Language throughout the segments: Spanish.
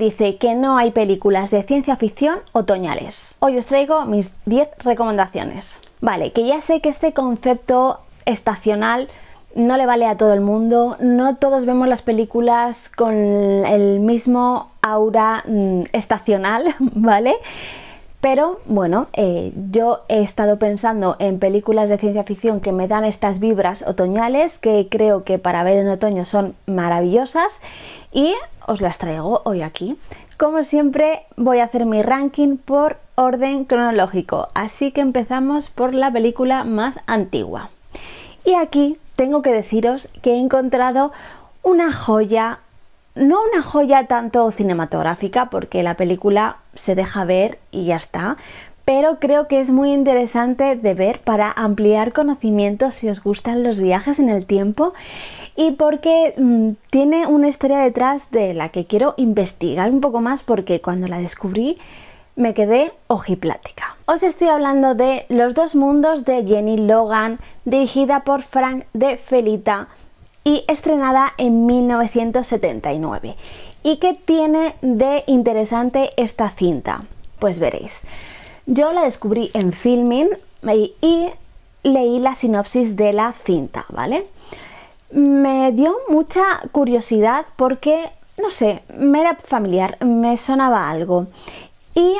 dice que no hay películas de ciencia ficción otoñales. Hoy os traigo mis 10 recomendaciones. Vale, que ya sé que este concepto estacional no le vale a todo el mundo, no todos vemos las películas con el mismo aura mm, estacional, ¿vale? Pero bueno, eh, yo he estado pensando en películas de ciencia ficción que me dan estas vibras otoñales que creo que para ver en otoño son maravillosas y os las traigo hoy aquí. Como siempre voy a hacer mi ranking por orden cronológico, así que empezamos por la película más antigua. Y aquí tengo que deciros que he encontrado una joya no una joya tanto cinematográfica, porque la película se deja ver y ya está, pero creo que es muy interesante de ver para ampliar conocimientos si os gustan los viajes en el tiempo y porque mm, tiene una historia detrás de la que quiero investigar un poco más porque cuando la descubrí me quedé ojiplática. Os estoy hablando de Los dos mundos de Jenny Logan, dirigida por Frank de Felita, y estrenada en 1979. ¿Y qué tiene de interesante esta cinta? Pues veréis. Yo la descubrí en Filmin y leí la sinopsis de la cinta, ¿vale? Me dio mucha curiosidad porque, no sé, me era familiar, me sonaba algo. Y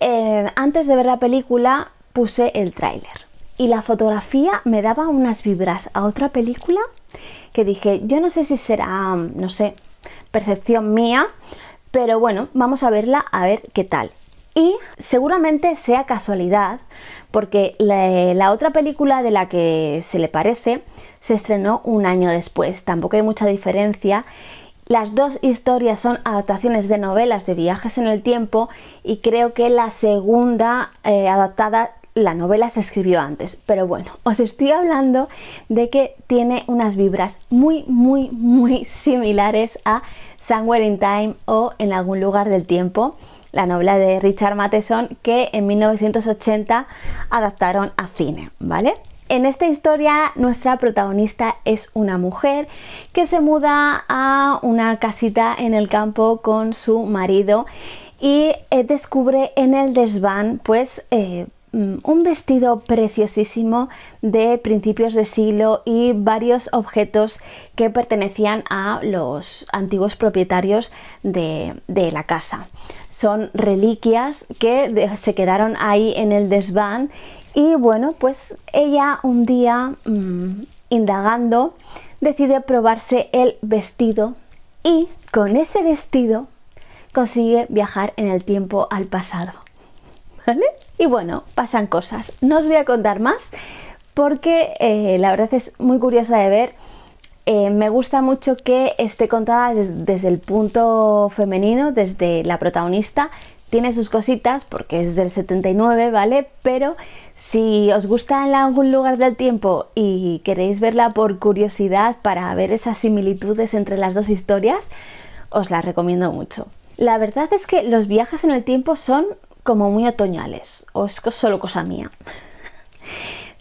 eh, antes de ver la película puse el tráiler. Y la fotografía me daba unas vibras a otra película que dije, yo no sé si será, mm, no sé, percepción mía, pero bueno, vamos a verla a ver qué tal. Y seguramente sea casualidad, porque la, otra película de la que se le parece se estrenó un año después, tampoco hay mucha diferencia. Las dos historias son adaptaciones de novelas de viajes en el tiempo y creo que la segunda eh, adaptada la novela se escribió antes, pero bueno, os estoy hablando de que tiene unas vibras muy, muy, muy similares a Somewhere in Time o En algún lugar del tiempo, la novela de Richard Matheson que en 1980 adaptaron a cine, ¿vale? En esta historia nuestra protagonista es una mujer que se muda a una casita en el campo con su marido y eh, descubre en el desván pues eh, Mm, un vestido preciosísimo de principios de siglo y varios objetos que pertenecían a los antiguos propietarios de, la casa. Son reliquias que se quedaron ahí en el desván y bueno, pues ella un día mm, indagando decide probarse el vestido y con ese vestido consigue viajar en el tiempo al pasado. ¿Vale? Y bueno, pasan cosas. No os voy a contar más porque eh, la verdad es muy curiosa de ver. Eh, me gusta mucho que esté contada desde el punto femenino, desde la protagonista. Tiene sus cositas porque es del 79, ¿vale? Pero si os gusta en algún lugar del tiempo y queréis verla por curiosidad para ver esas similitudes entre las dos historias, os la recomiendo mucho. La verdad es que los viajes en el tiempo son como muy otoñales, o es solo cosa mía.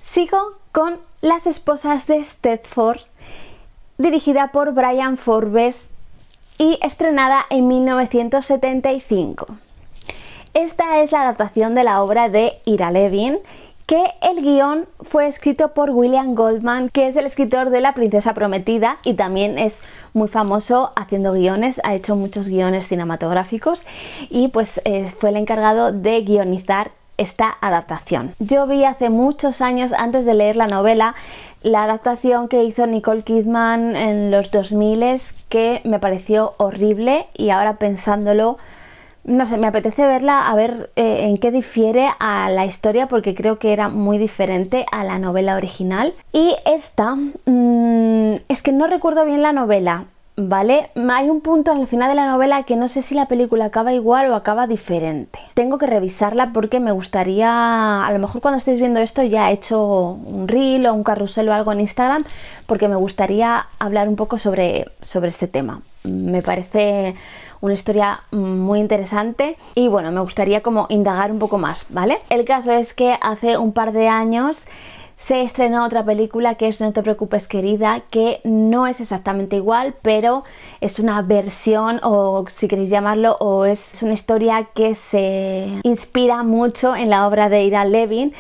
Sigo con Las esposas de Stedford, dirigida por Brian Forbes y estrenada en 1975. Esta es la adaptación de la obra de Ira Levin que el guión fue escrito por William Goldman, que es el escritor de La Princesa Prometida y también es muy famoso haciendo guiones, ha hecho muchos guiones cinematográficos y pues eh, fue el encargado de guionizar esta adaptación. Yo vi hace muchos años, antes de leer la novela, la adaptación que hizo Nicole Kidman en los 2000 que me pareció horrible y ahora pensándolo no sé, me apetece verla a ver eh, en qué difiere a la historia porque creo que era muy diferente a la novela original. Y esta, mm, es que no recuerdo bien la novela, ¿vale? Hay un punto en el final de la novela que no sé si la película acaba igual o acaba diferente. Tengo que revisarla porque me gustaría, a lo mejor cuando estéis viendo esto ya he hecho un reel o un carrusel o algo en Instagram, porque me gustaría hablar un poco sobre, sobre este tema. Me parece una historia mm, muy interesante y bueno, me gustaría como indagar un poco más, ¿vale? El caso es que hace un par de años se estrenó otra película que es No te preocupes querida, que no es exactamente igual, pero es una versión o si queréis llamarlo, o es una historia que se inspira mucho en la obra de Ira Levin.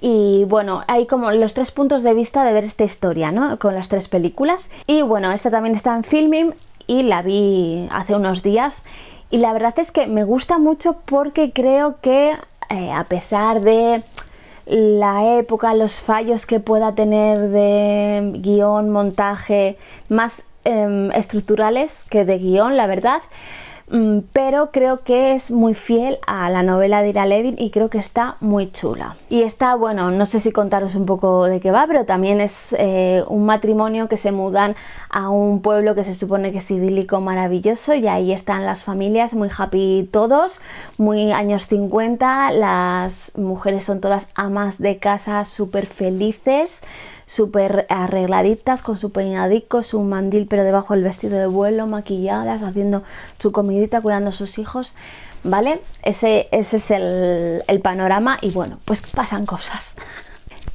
Y bueno, hay como los tres puntos de vista de ver esta historia, ¿no? Con las tres películas. Y bueno, esta también está en filming y la vi hace unos días y la verdad es que me gusta mucho porque creo que eh, a pesar de la época, los fallos que pueda tener de guión, montaje, más em, estructurales que de guión, la verdad, Mm, pero creo que es muy fiel a la novela de Ira Levin y creo que está muy chula. Y está, bueno, no sé si contaros un poco de qué va, pero también es eh, un matrimonio que se mudan a un pueblo que se supone que es idílico, maravilloso, y ahí están las familias, muy happy todos, muy años 50, las mujeres son todas amas de casa, súper felices súper arregladitas, con su peinadico, su mandil, pero debajo el vestido de vuelo, maquilladas, haciendo su comidita, cuidando a sus hijos, ¿vale? Ese, ese es el, panorama y bueno, pues pasan cosas.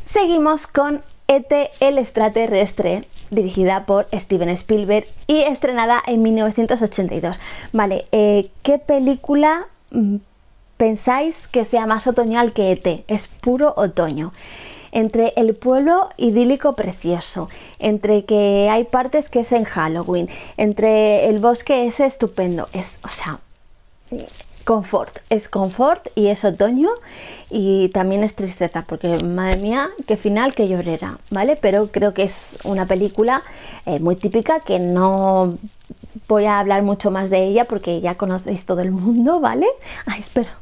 Seguimos con E.T. el extraterrestre, dirigida por Steven Spielberg y estrenada en 1982. Vale, eh, ¿qué película mm, pensáis que sea más otoñal que E.T.? Es puro otoño entre el pueblo idílico precioso, entre que hay partes que es en Halloween, entre el bosque es estupendo, es, o sea, confort, es confort y es otoño y también es tristeza, porque madre mía, qué final, qué llorera, ¿vale? Pero creo que es una película eh, muy típica que no voy a hablar mucho más de ella porque ya conocéis todo el mundo, ¿vale? Ay, espero.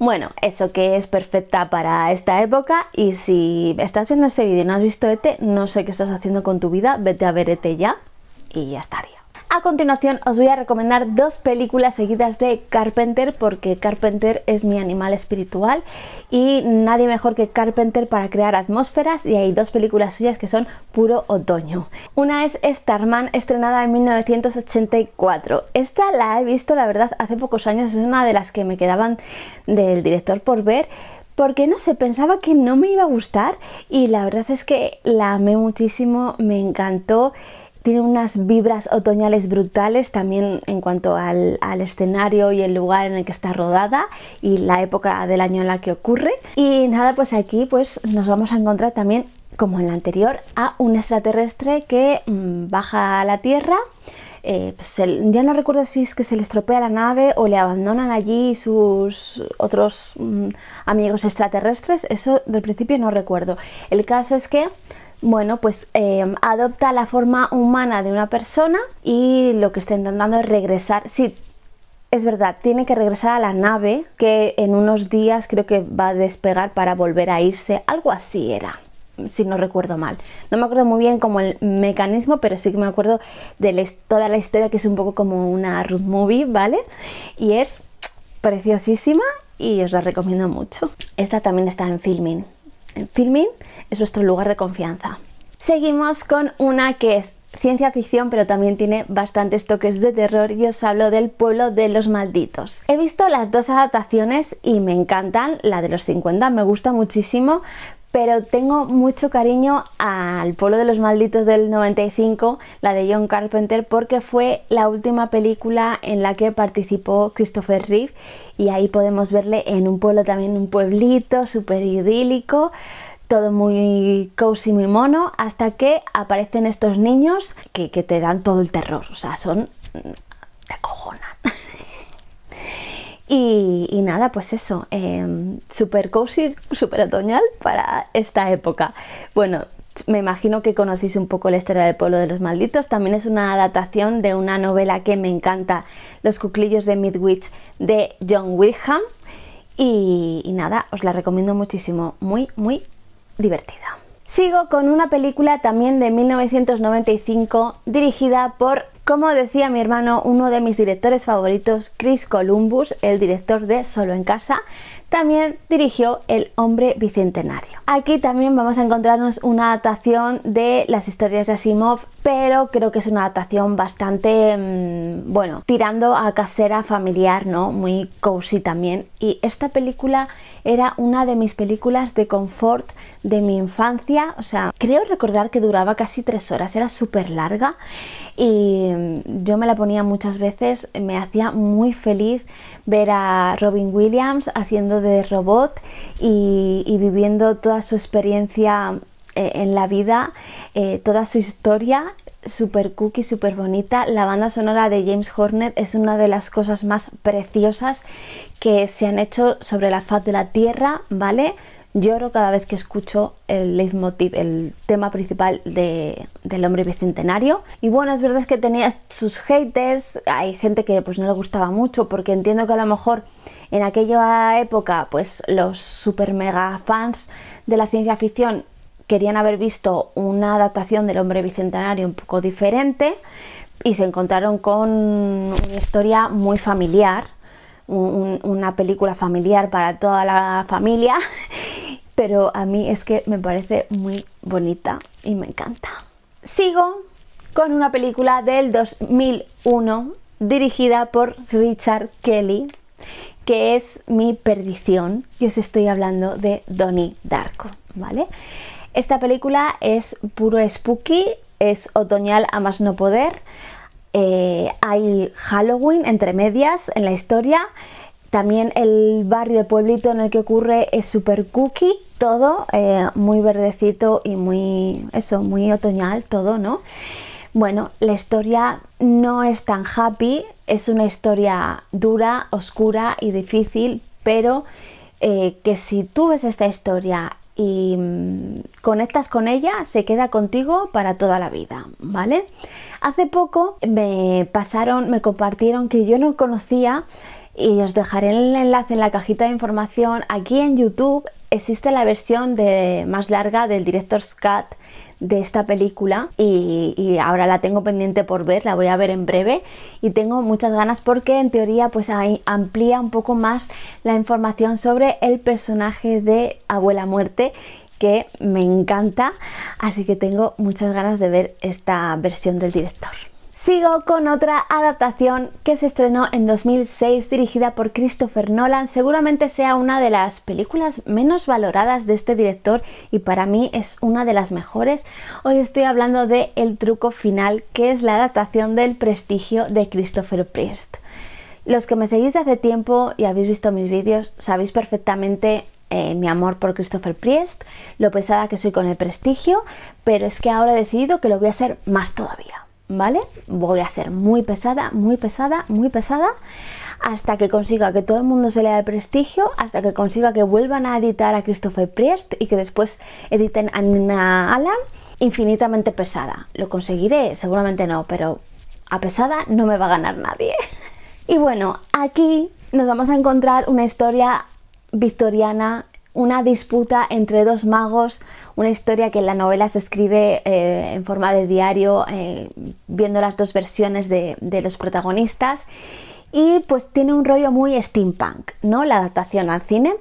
Bueno, eso que es perfecta para esta época y si estás viendo este vídeo y no has visto ETE, no sé qué estás haciendo con tu vida, vete a ver ETE ya y ya estaría. A continuación os voy a recomendar dos películas seguidas de Carpenter porque Carpenter es mi animal espiritual y nadie mejor que Carpenter para crear atmósferas y hay dos películas suyas que son puro otoño. Una es Starman estrenada en 1984. Esta la he visto la verdad hace pocos años, es una de las que me quedaban del director por ver porque no sé, pensaba que no me iba a gustar y la verdad es que la amé muchísimo, me encantó tiene unas vibras otoñales brutales también en cuanto al, escenario y el lugar en el que está rodada y la época del año en la que ocurre. Y nada, pues aquí pues nos vamos a encontrar también, como en la anterior, a un extraterrestre que mm, baja a la Tierra. Eh, pues, ya no recuerdo si es que se le estropea la nave o le abandonan allí sus otros mm, amigos extraterrestres, eso del principio no recuerdo. El caso es que bueno, pues em, adopta la forma humana de una persona y lo que está intentando es regresar. Sí, es verdad, tiene que regresar a la nave que en unos días creo que va a despegar para volver a irse. Algo así era, si no recuerdo mal. No me acuerdo muy bien como el mecanismo, pero sí que me acuerdo de toda la historia que es un poco como una road movie, ¿vale? Y es preciosísima y os la recomiendo mucho. Esta también está en filming. Filming es nuestro lugar de confianza. Seguimos con una que es ciencia ficción, pero también tiene bastantes toques de terror y os hablo del pueblo de los malditos. He visto las dos adaptaciones y me encantan, la de los 50 me gusta muchísimo, pero tengo mucho cariño al Pueblo de los Malditos del 95, la de John Carpenter, porque fue la última película en la que participó Christopher Reeve y ahí podemos verle en un pueblo también, un pueblito súper idílico, todo muy cozy, muy mono, hasta que aparecen estos niños que, te dan todo el terror, o sea, son... Mm, te cojona. Y, nada, pues eso, em, súper cozy, súper otoñal para esta época. Bueno, me imagino que conocéis un poco la historia del pueblo de los malditos. También es una adaptación de una novela que me encanta, Los cuclillos de Midwich, de John Wilham. Y, y nada, os la recomiendo muchísimo, muy, muy divertida. Sigo con una película también de 1995 dirigida por como decía mi hermano, uno de mis directores favoritos, Chris Columbus, el director de Solo en Casa, también dirigió El hombre bicentenario. Aquí también vamos a encontrarnos una adaptación de las historias de Asimov, pero creo que es una adaptación bastante, mm, bueno, tirando a casera familiar, ¿no? Muy cozy también. Y esta película era una de mis películas de confort de mi infancia, o sea, creo recordar que duraba casi tres horas, era súper larga y mm, yo me la ponía muchas veces, me hacía muy feliz ver a Robin Williams haciendo de robot y, viviendo toda su experiencia eh, en la vida, eh, toda su historia, super cookie, super bonita. La banda sonora de James Horner es una de las cosas más preciosas que se han hecho sobre la faz de la Tierra, ¿vale? Lloro cada vez que escucho el leitmotiv, el tema principal del hombre bicentenario. Y bueno, es verdad que tenía sus haters, hay gente que pues no le gustaba mucho porque entiendo que a lo mejor en aquella época, pues los super mega fans de la ciencia ficción querían haber visto una adaptación del hombre bicentenario un poco diferente y se encontraron con una historia muy familiar, una película familiar para toda la familia, pero a mí es que me parece muy bonita y me encanta. Sigo con una película del 2001 dirigida por Richard Kelly que es mi perdición, y os estoy hablando de Donnie Darko, ¿vale? Esta película es puro spooky, es otoñal a más no poder, eh, hay Halloween entre medias en la historia, también el barrio, el pueblito en el que ocurre es súper cookie, todo eh, muy verdecito y muy, eso, muy otoñal, todo, ¿no? Bueno, la historia no es tan happy, es una historia dura, oscura y difícil, pero eh, que si tú ves esta historia y mm, conectas con ella, se queda contigo para toda la vida, ¿vale? Hace poco me pasaron, me compartieron que yo no conocía y os dejaré el enlace en la cajita de información. Aquí en YouTube existe la versión de, más larga del director Scott de esta película y, ahora la tengo pendiente por ver, la voy a ver en breve y tengo muchas ganas porque en teoría pues ahí amplía un poco más la información sobre el personaje de Abuela Muerte que me encanta, así que tengo muchas ganas de ver esta versión del director. Sigo con otra adaptación que se estrenó en 2006 dirigida por Christopher Nolan. Seguramente sea una de las películas menos valoradas de este director y para mí es una de las mejores. Hoy estoy hablando de El truco final, que es la adaptación del prestigio de Christopher Priest. Los que me seguís de hace tiempo y habéis visto mis vídeos sabéis perfectamente eh, mi amor por Christopher Priest, lo pesada que soy con el prestigio, pero es que ahora he decidido que lo voy a hacer más todavía. ¿vale? Voy a ser muy pesada, muy pesada, muy pesada, hasta que consiga que todo el mundo se lea el prestigio, hasta que consiga que vuelvan a editar a Christopher Priest y que después editen a Nina Alan, infinitamente pesada. ¿Lo conseguiré? Seguramente no, pero a pesada no me va a ganar nadie. y bueno, aquí nos vamos a encontrar una historia victoriana una disputa entre dos magos, una historia que en la novela se escribe eh, en forma de diario, eh, viendo las dos versiones de, de, los protagonistas. Y pues tiene un rollo muy steampunk, ¿no? La adaptación al cine.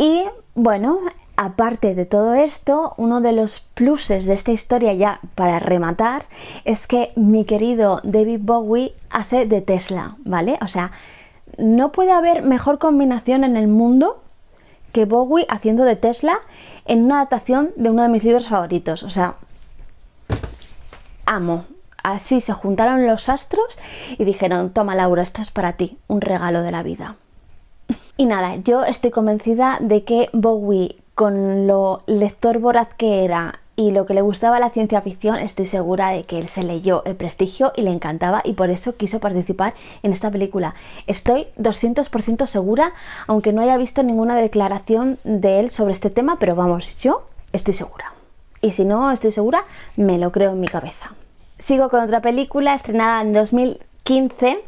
Y bueno, aparte de todo esto, uno de los pluses de esta historia ya para rematar es que mi querido David Bowie hace de Tesla, ¿vale? O sea, no puede haber mejor combinación en el mundo que Bowie haciendo de Tesla en una adaptación de uno de mis libros favoritos. O sea, amo. Así se juntaron los astros y dijeron, toma Laura, esto es para ti, un regalo de la vida. Y nada, yo estoy convencida de que Bowie, con lo lector voraz que era y lo que le gustaba la ciencia ficción estoy segura de que él se leyó El Prestigio y le encantaba y por eso quiso participar en esta película. Estoy 200% segura, aunque no haya visto ninguna declaración de él sobre este tema, pero vamos, yo estoy segura. Y si no estoy segura, me lo creo en mi cabeza. Sigo con otra película estrenada en 2015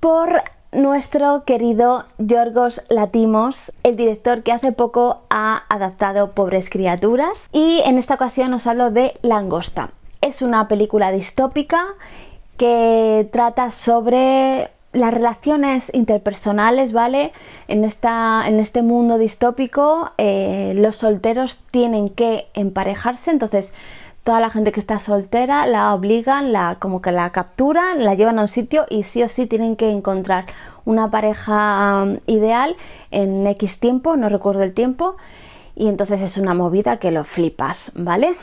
por nuestro querido Yorgos Latimos, el director que hace poco ha adaptado Pobres Criaturas y en esta ocasión os hablo de Langosta. Es una película distópica que trata sobre las relaciones interpersonales, ¿vale? En, esta, en este mundo distópico eh, los solteros tienen que emparejarse, entonces toda la gente que está soltera la obligan, la, como que la capturan, la llevan a un sitio y sí o sí tienen que encontrar una pareja ideal en X tiempo, no recuerdo el tiempo, y entonces es una movida que lo flipas, ¿vale?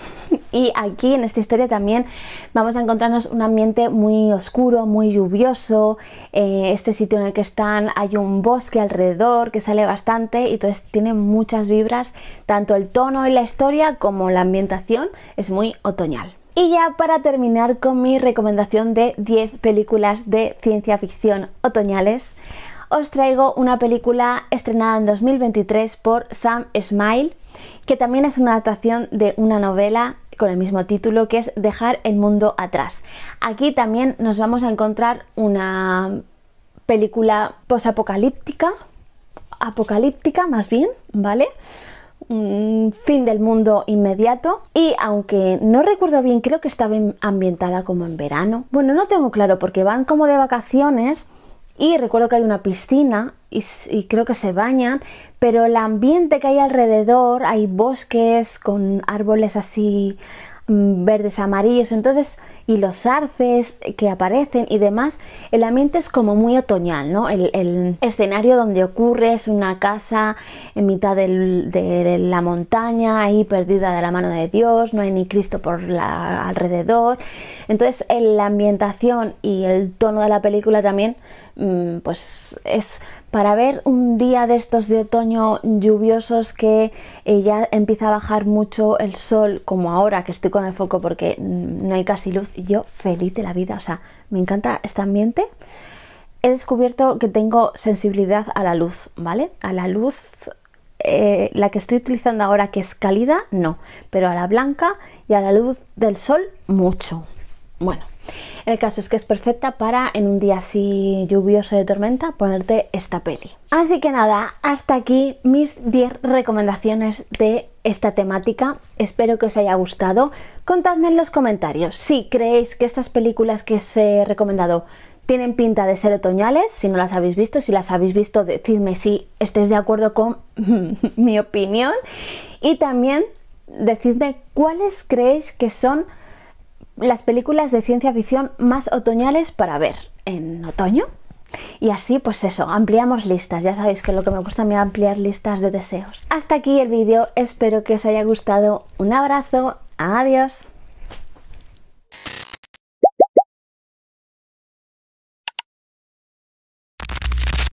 y aquí en esta historia también vamos a encontrarnos un ambiente muy oscuro, muy lluvioso, eh, este sitio en el que están hay un bosque alrededor que sale bastante y entonces tiene muchas vibras, tanto el tono y la historia como la ambientación es muy otoñal. Y ya para terminar con mi recomendación de 10 películas de ciencia ficción otoñales, os traigo una película estrenada en 2023 por Sam Smile, que también es una adaptación de una novela con el mismo título que es Dejar el mundo atrás. Aquí también nos vamos a encontrar una película posapocalíptica, apocalíptica más bien, ¿vale? Un fin del mundo inmediato y aunque no recuerdo bien, creo que estaba ambientada como en verano. Bueno, no tengo claro porque van como de vacaciones y recuerdo que hay una piscina y, creo que se bañan, pero el ambiente que hay alrededor, hay bosques con árboles así Mm, verdes amarillos entonces y los arces que aparecen y demás el ambiente es como muy otoñal no el, escenario donde ocurre es una casa en mitad de la montaña ahí perdida de la mano de dios no hay ni cristo por la alrededor entonces la ambientación y el tono de la película también mm, pues es para ver un día de estos de otoño lluviosos que eh, ya empieza a bajar mucho el sol, como ahora que estoy con el foco porque mm, no hay casi luz, y yo feliz de la vida, o sea, me encanta este ambiente. He descubierto que tengo sensibilidad a la luz, ¿vale? A la luz, eh, la que estoy utilizando ahora que es cálida, no, pero a la blanca y a la luz del sol mucho. Bueno, el caso es que es perfecta para en un día así lluvioso de tormenta ponerte esta peli. Así que nada, hasta aquí mis 10 recomendaciones de esta temática. Espero que os haya gustado. Contadme en los comentarios si creéis que estas películas que os he recomendado tienen pinta de ser otoñales, si no las habéis visto, si las habéis visto decidme si estés de acuerdo con mi opinión y también decidme cuáles creéis que son las películas de ciencia ficción más otoñales para ver en otoño. Y así, pues eso, ampliamos listas. Ya sabéis que lo que me gusta a mí ampliar listas de deseos. Hasta aquí el vídeo, espero que os haya gustado. Un abrazo, adiós.